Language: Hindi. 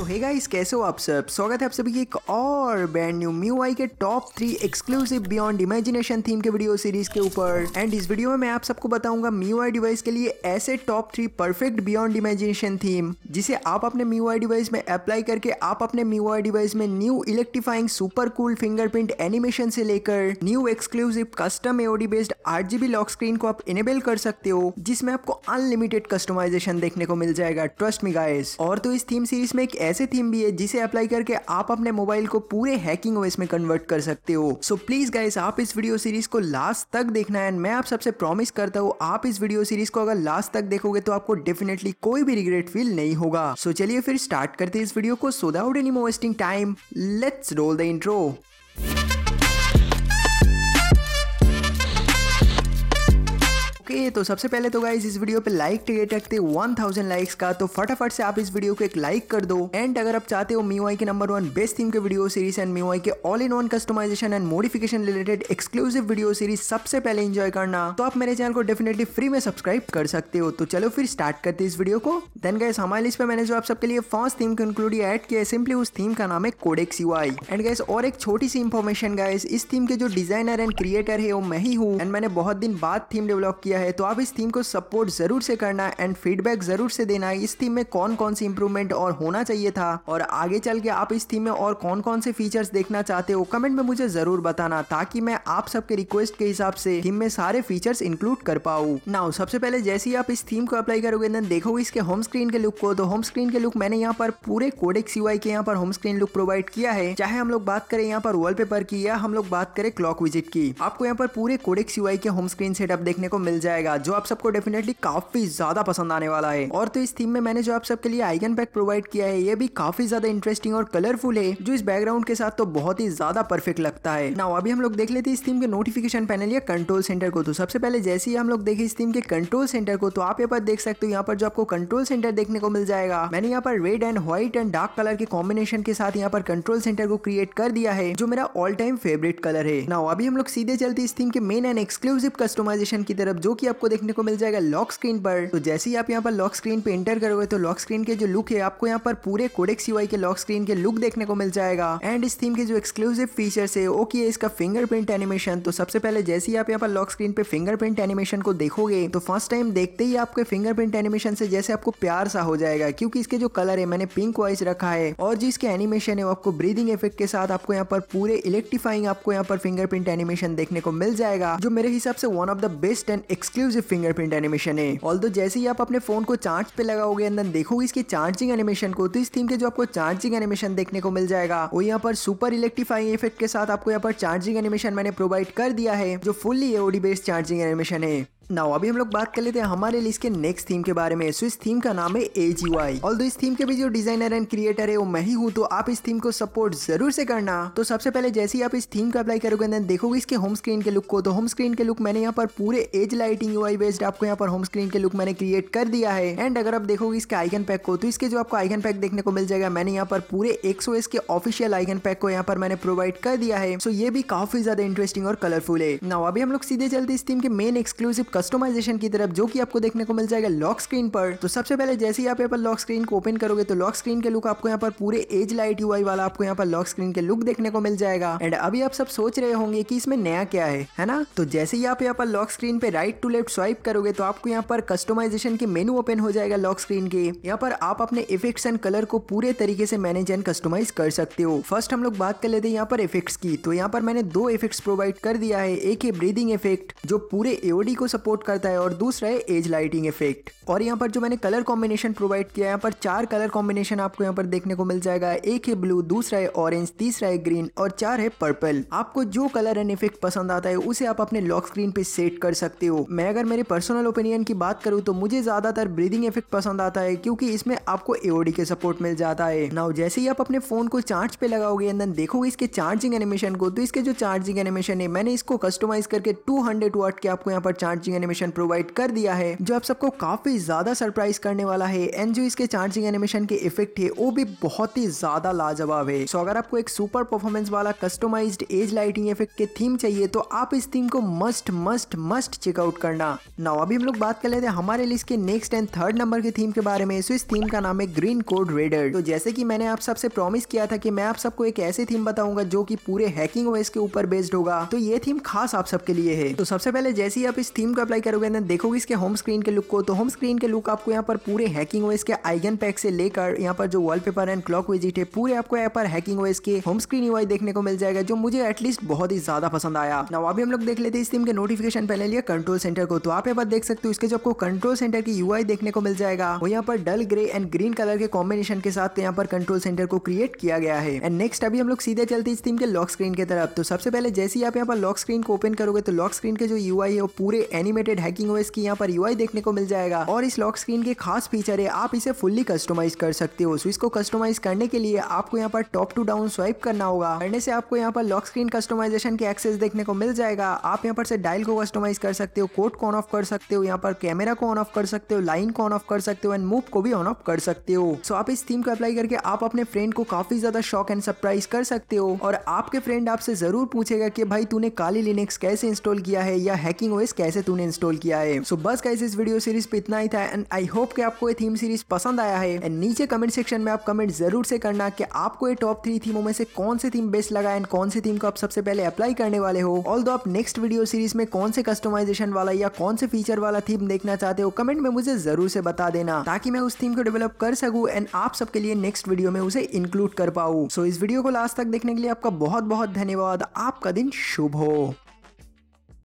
तो हे गाइस कैसे हो आप सब स्वागत है आप सभी की एक और ब्रांड न्यू मी आई के top three exclusive beyond imagination theme के वीडियो सीरीज के ऊपर एंड इस वीडियो में मैं आप सबको बताऊंगा मी आई डिवाइस के लिए ऐसे top three perfect beyond imagination theme जिसे आप अपने मी आई डिवाइस में अप्लाई करके आप अपने मी आई डिवाइस में new electrifying super cool fingerprint animation से लेकर new exclusive custom AOD based RGB lock screen को आप इनेबल कर सकते हो जिसमें आपको अनलिमिटेड कस्टमाइजेशन देखने को मिल जाएगा ट्रस्ट मी गाइस और तो इस थीम सीरीज में एक ऐसे थीम भी है जिसे अप्लाई करके आप अपने मोबाइल को पूरे हैकिंग ओएस में कन्वर्ट कर सकते हो सो प्लीज गाइस आप इस वीडियो सीरीज को लास्ट तक देखना है मैं आप सबसे प्रॉमिस करता हूँ आप इस वीडियो सीरीज को अगर लास्ट तक देखोगे तो आपको डेफिनेटली कोई भी रिग्रेट फील नहीं होगा सो चलिए फिर स्टार्ट करते इस वीडियो को without any wasting time let's roll the intro करेंगे तो सबसे पहले तो गाइज इस वीडियो पे लाइक टेट रखते वन थाउजेंड लाइक्स का तो फटाफट से आप इस वीडियो को एक लाइक कर दो एंड अगर आप चाहते हो मीवाई के नंबर वन बेस्ट थीम के वीडियो सीरीज एंड मीवाई के all in one customisation and modification related exclusive video series सबसे पहले इंजॉय करना तो आप मेरे चैनल को डेफिनेटली फ्री में सब्सक्राइब कर सकते हो तो चलो फिर स्टार्ट करते इस वीडियो को देन गाइस हमारे लिस्ट पे मैंने जो आप सबके लिए फर्स्ट थीम को इंक्लूड एड किया है सिंपली उस थीम का नाम है कोडेक्स यूआई एंड गाइस और एक छोटी सी इंफॉर्मेशन गाइस इस थीम के जो डिजाइनर एंड क्रिएटर है वो मैं ही हूँ एंड मैंने बहुत दिन बाद थीम डेवलप किया है तो आप इस थीम को सपोर्ट जरूर से करना एंड फीडबैक जरूर से देना इस थीम में कौन कौन सी इंप्रूवमेंट और होना चाहिए था और आगे चल के आप इस थीम में और कौन कौन से फीचर्स देखना चाहते हो कमेंट में मुझे जरूर बताना ताकि मैं आप सबके रिक्वेस्ट के हिसाब से थीम में सारे फीचर्स इंक्लूड कर पाऊ नाउ सबसे पहले जैसे ही आप इस थीम को अप्लाई करोगे देन देखोगे इसके होम स्क्रीन के लुक को तो होम स्क्रीन के लुक मैंने यहाँ पर पूरे कोडेक सीवाई के यहाँ पर होम स्क्रीन लुक प्रोवाइड किया है चाहे हम लोग बात करें यहाँ पर वॉलपेपर की या हम लोग बात करें क्लॉक विजिट की आपको यहाँ पर पूरे कोडेक सीवाई के होम स्क्रीन सेटअप देखने को मिल जाएगा रहेगा जो आप सबको डेफिनेटली काफी ज्यादा पसंद आने वाला है और तो इस थीम में मैंने जो आप सबके लिए आइगन बैग प्रोवाइड किया है ये भी काफी ज्यादा इंटरेस्टिंग और कलरफुल है जो इस बैकग्राउंड के साथ तो बहुत ही ज्यादा परफेक्ट लगता है ना अभी हम लोग देख लेते हैं इस थीम के नोटिफिकेशन पैनल या कंट्रोल सेंटर को तो सबसे पहले जैसे ही हम लोग देखे इस थीम के कंट्रोल सेंटर को तो आप यहाँ पर देख सकते हो यहाँ पर जो आपको कंट्रोल सेंटर देखने को मिल जाएगा मैंने यहाँ पर red and white and dark colour के कॉम्बिनेशन के साथ यहाँ पर कंट्रोल सेंटर को क्रिएट कर दिया है जो मेरा ऑल टाइम फेवरेट कलर है ना अभी हम लोग सीधे चलते इस थीम के मेन एंड एक्सक्लूसिव कस्टमाइजेशन की तरफ जो की आपको देखने को मिल जाएगा लॉक स्क्रीन पर तो जैसे ही आप यहाँ पर लॉक स्क्रीन पे एंटर करोगे तो लॉक स्क्रीन के जो लुक है आपको यहाँ पर पूरे कोडेक्स यूआई के लॉक स्क्रीन के लुक देखने को मिल जाएगा एंड इस थीम के जो एक्सक्लूसिव फीचर है वो की इसका फिंगरप्रिंट एनिमेशन तो सबसे पहले जैसे ही आप यहाँ पर लॉक स्क्रीन पे फिंगरप्रिंट एनिमेशन को देखोगे तो फर्स्ट टाइम देखते ही आपके फिंगरप्रिंट एनिमेशन से जैसे आपको प्यार सा हो जाएगा क्योंकि इसके जो कलर है मैंने पिंक वाइज रखा है और जो इसके एनिमेशन है वो आपको ब्रीदिंग इफेक्ट के साथ आपको यहाँ पर पूरे इलेक्ट्रीफाइंग आपको यहाँ पर फिंगरप्रिंट एनिमेशन देखने को मिल जाएगा जो मेरे हिसाब से one of the best and exclusive exclusive fingerprint animation है ऑल तो जैसे ही आप अपने फोन को चार्ज पे लगाओगे एंड देखोगे इसके चार्जिंग एनिमेशन को तो इस थीम के जो आपको चार्जिंग एनिमेशन देखने को मिल जाएगा वो यहाँ पर सुपर इलेक्ट्रीफाइंग इफेक्ट के साथ आपको यहाँ पर चार्जिंग एनिमेशन मैंने प्रोवाइड कर दिया है जो fully AOD based charging animation है नाउ अभी हम लोग बात कर लेते हैं हमारे लिस्ट के नेक्स्ट थीम के बारे में सो इस थीम का नाम है ए जी वाई और इस थीम के भी जो डिजाइनर एंड क्रिएटर है वो मैं ही हूँ तो आप इस थीम को सपोर्ट जरूर से करना तो सबसे पहले जैसे ही आप इस थीम का अप्लाई करोगे देन देखोगे इसके होम स्क्रीन के लुक को तो होम स्क्रीन के लुक मैंने यहाँ पर पूरे एज लाइटिंग यूआई बेस्ड आपको यहाँ पर होम स्क्रीन के लुक मैंने क्रिएट कर दिया है एंड अगर आप देखोगे इसके आइकन पैक को तो इसके जो आपको आइकन पैक देखने को मिल जाएगा मैंने यहाँ पर पूरे एक्सओएस के ऑफिशियल आइकन पैक को यहाँ पर मैंने प्रोवाइड कर दिया है सो ये भी काफी ज्यादा इंटरेस्टिंग और कलरफुल है ना अभी हम लोग सीधे चलते इस थीम के मेन एक्सक्लूसिव कस्टमाइजेशन की तरफ जो कि आपको देखने को मिल जाएगा लॉक स्क्रीन पर तो सबसे पहले जैसे ही आप यहाँ पर लॉक स्क्रीन को ओपन करोगे तो लॉक स्क्रीन के लुक आपको यहाँ पर पूरे एज लाइट यूआई वाला आपको यहाँ पर लॉक स्क्रीन के लुक देखने को मिल जाएगा एंड अभी आप सब सोच रहे होंगे की इसमें नया क्या है है ना तो जैसे ही आप यहाँ पर लॉक स्क्रीन पे राइट टू लेफ्ट स्वाइप करोगे तो आपको यहाँ पर कस्टमाइजेशन के मेनू ओपन हो जाएगा लॉक स्क्रीन के यहाँ पर आप अपने इफेक्ट्स एंड कलर को पूरे तरीके से मैनेज एंड कस्टमाइज कर सकते हो फर्स्ट हम लोग बात कर लेते हैं यहाँ पर इफेक्ट्स की तो यहाँ पर मैंने दो इफेक्ट्स प्रोवाइड कर दिया है एक है ब्रीदिंग इफेक्ट जो पूरे एओडी को सपोर्ट सपोर्ट करता है और दूसरा है एज लाइटिंग इफेक्ट और यहाँ पर जो मैंने कलर कॉम्बिनेशन प्रोवाइड किया है यहाँ पर चार कलर कॉम्बिनेशन आपको यहाँ पर देखने को मिल जाएगा एक है ब्लू दूसरा है ऑरेंज तीसरा है ग्रीन और चार है पर्पल आपको जो कलर एंड इफेक्ट पसंद आता है उसे आप अपने लॉक स्क्रीन पे सेट कर सकते हो मैं अगर मेरे पर्सनल ओपिनियन की बात करूँ तो मुझे ज्यादातर ब्रीदिंग इफेक्ट पसंद आता है क्योंकि इसमें आपको एओडी के सपोर्ट मिल जाता है नाउ जैसे ही आप अपने फोन को चार्ज पे लगाओगे एंड देन देखोगे इसके चार्जिंग एनिमेशन को तो इसके जो चार्जिंग एनिमेशन है मैंने इसको कस्टमाइज करके टू हंड्रेड वाट के आपको यहाँ पर चार्जिंग चार्जिंग एनिमेशन प्रोवाइड कर दिया है जो आप सबको काफी ज्यादा सरप्राइज करने वाला है एंड जो इसके चार्जिंग एनिमेशन के इफेक्ट है वो भी बहुत ही ज्यादा लाजवाब है सो अगर आपको एक सुपर परफॉर्मेंस वाला कस्टमाइज्ड एज लाइटिंग इफेक्ट के थीम चाहिए तो आप इस थीम को मस्ट मस्ट मस्ट चेकआउट करना नाउ अभी हम लोग बात कर लेते हैं हमारे लिस्ट के नेक्स्ट एंड थर्ड नंबर के थीम के बारे में सो इस थीम का नाम है ग्रीन कोड रेडर तो जैसे कि मैंने आप सबसे प्रॉमिस किया था कि मैं आप सबको एक ऐसी थीम बताऊंगा जो कि पूरे हैकिंग ओएस के ऊपर बेस्ड होगा तो ये थीम खास आप सबके लिए है तो सबसे पहले जैसे ही आप इस थीम को अप्लाई करोगे देन देखोगे इसके होम स्क्रीन के लुक को तो होम स्क्रीन के लुक आपको यहाँ पर पूरे हैकिंग ओएस के आइगन पैक से लेकर यहाँ पर जो वॉलपेपर एंड क्लॉक विजिट है पूरे आपको यहाँ पर हैकिंग ओएस के होम स्क्रीन यूआई देखने को मिल जाएगा जो मुझे एटलीस्ट बहुत ही ज्यादा पसंद आया ना अभी हम लोग देख लेते हैं इस टीम के नोटिफिकेशन पहले लिया कंट्रोल सेंटर को तो आप यहाँ पर देख सकते हो इसके जो आपको कंट्रोल सेंटर की यूआई देखने को मिल जाएगा वो यहाँ पर dull grey and green colour के कॉम्बिनेशन के साथ यहाँ पर कंट्रोल सेंटर को क्रिएट किया गया है एंड नेक्स्ट अभी हम लोग सीधे चलते इस टीम के लॉक स्क्रीन के तरफ तो सबसे पहले जैसे ही आप यहाँ पर लॉक स्क्रीन को ओपन करोगे तो लॉक स्क्रीन के जो यू है वो पूरे एनी एनिमेटेड हैकिंग ओएस की यहाँ पर यूआई देखने को मिल जाएगा और इस लॉक स्क्रीन के खास फीचर है आप इसे फुल्ली कस्टमाइज कर सकते हो सो इसको कस्टमाइज करने के लिए आपको यहाँ पर टॉप टू डाउन स्वाइप करना होगा करने से आपको यहाँ पर लॉक स्क्रीन कस्टमाइजेशन के एक्सेस देखने को मिल जाएगा आप यहाँ पर से डायल को कस्टमाइज कर सकते हो कोड को ऑन ऑफ कर सकते हो यहाँ पर कैमरा को ऑन ऑफ कर सकते हो लाइन को ऑन ऑफ कर सकते हो एंड मूव को भी ऑन ऑफ कर सकते हो सो आप इस थीम को अप्लाई करके आप अपने फ्रेंड को काफी ज्यादा शॉक एंड सरप्राइज कर सकते हो और आपके फ्रेंड आपसे जरूर पूछेगा कि भाई तूने काली लिनक्स कैसे इंस्टॉल किया है या हैकिंग ओएस कैसे तूने हमने इंस्टॉल किया है सो so बस का इस वीडियो सीरीज पे इतना ही था एंड आई होप कि आपको ये थीम सीरीज पसंद आया है एंड नीचे कमेंट सेक्शन में आप कमेंट जरूर से करना कि आपको ये टॉप थ्री थीमों में से कौन सी थीम बेस्ट लगा एंड कौन सी थीम को आप सबसे पहले अप्लाई करने वाले हो ऑल आप नेक्स्ट वीडियो सीरीज में कौन से कस्टमाइजेशन वाला या कौन से फीचर वाला थीम देखना चाहते हो कमेंट में मुझे जरूर से बता देना ताकि मैं उस थीम को डेवलप कर सकूं एंड आप सबके लिए नेक्स्ट वीडियो में उसे इंक्लूड कर पाऊँ सो so, इस वीडियो को लास्ट तक देखने के लिए आपका बहुत बहुत धन्यवाद आपका दिन शुभ हो